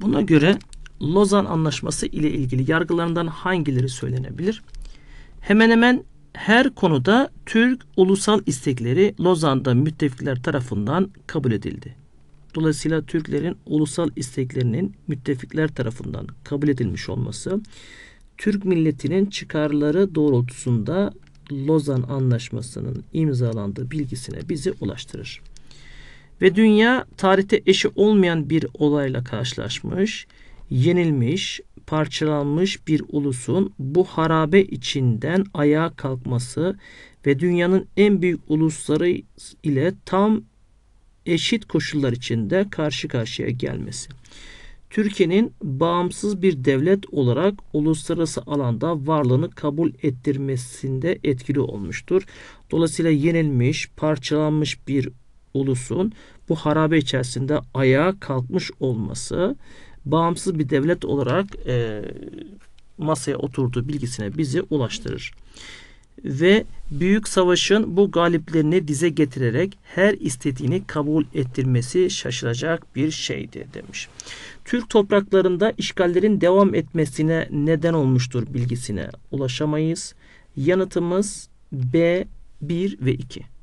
Buna göre Lozan Anlaşması ile ilgili yargılarından hangileri söylenebilir? Hemen hemen her konuda Türk ulusal istekleri Lozan'da müttefikler tarafından kabul edildi. Dolayısıyla Türklerin ulusal isteklerinin müttefikler tarafından kabul edilmiş olması, Türk milletinin çıkarları doğrultusunda Lozan Anlaşması'nın imzalandığı bilgisine bizi ulaştırır. Ve dünya tarihte eşi olmayan bir olayla karşılaşmış, yenilmiş, parçalanmış bir ulusun bu harabe içinden ayağa kalkması ve dünyanın en büyük ulusları ile tam eşit koşullar içinde karşı karşıya gelmesi. Türkiye'nin bağımsız bir devlet olarak uluslararası alanda varlığını kabul ettirmesinde etkili olmuştur. Dolayısıyla yenilmiş, parçalanmış bir ulusun bu harabe içerisinde ayağa kalkmış olması bağımsız bir devlet olarak e, masaya oturduğu bilgisine bizi ulaştırır. Ve büyük savaşın bu galiplerini dize getirerek her istediğini kabul ettirmesi şaşılacak bir şeydi demiş. Türk topraklarında işgallerin devam etmesine neden olmuştur bilgisine ulaşamayız. Yanıtımız B 1 ve 2.